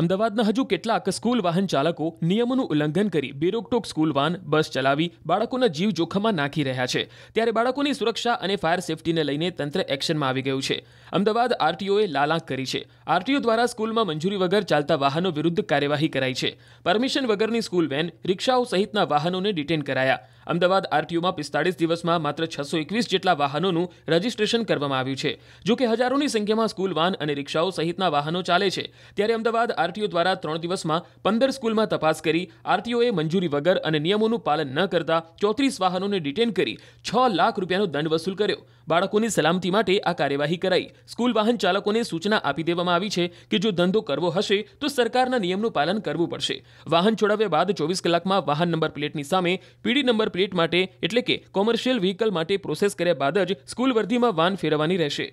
અમદાવાદના હજુ કેટલાક સ્કૂલ વાહન ચાલકો નિયમોનું ઉલ્લંઘન કરી બેરોકટોક સ્કૂલ વાન બસ ચલાવી બાળકોના જીવ જોખમમાં નાખી રહ્યા છે ત્યારે બાળકોની સુરક્ષા અને ફાયર સેફટીને લઈને તંત્ર એક્શનમાં આવી ગયું છે અમદાવાદ આરટીઓએ લાલાંક કરી છે આરટીઓ દ્વારા સ્કૂલમાં મંજૂરી વગર ચાલતા વાહનો વિરુદ્ધ કાર્યવાહી કરાઈ છે પરમિશન વગરની સ્કૂલ વેન રિક્ષાઓ સહિતના વાહનોને ડિટેન કરાયા અમદાવાદ આરટીઓમાં પિસ્તાળીસ દિવસમાં માત્ર છસો એકવીસ જેટલા વાહનોનું રજીસ્ટ્રેશન કરવામાં આવ્યું છે જોકે હજારોની સંખ્યામાં સ્કૂલ વાહન અને રિક્ષાઓ સહિતના વાહનો ચાલે છે ત્યારે અમદાવાદ આરટીઓ દ્વારા ત્રણ દિવસમાં પંદર સ્કૂલમાં તપાસ કરી આરટીઓએ મંજૂરી વગર અને નિયમોનું પાલન ન કરતા ચોત્રીસ વાહનોને ડિટેન કરી છ લાખ રૂપિયાનો દંડ વસૂલ કર્યો બાળકોની સલામતી માટે આ કાર્યવાહી કરાઈ સ્કૂલ વાહન ચાલકોને સૂચના આપી દેવામાં આવી છે કે જો ધંધો કરવો હશે તો સરકારના નિયમનું પાલન કરવું પડશે વાહન છોડાવ્યા બાદ ચોવીસ કલાકમાં વાહન નંબર પ્લેટની સામે પીડી નંબર પ્લેટ માટે એટલે કે કોમર્શિયલ વ્હીકલ માટે પ્રોસેસ કર્યા બાદ જ સ્કૂલ વર્ધીમાં વાન ફેરવવાની રહેશે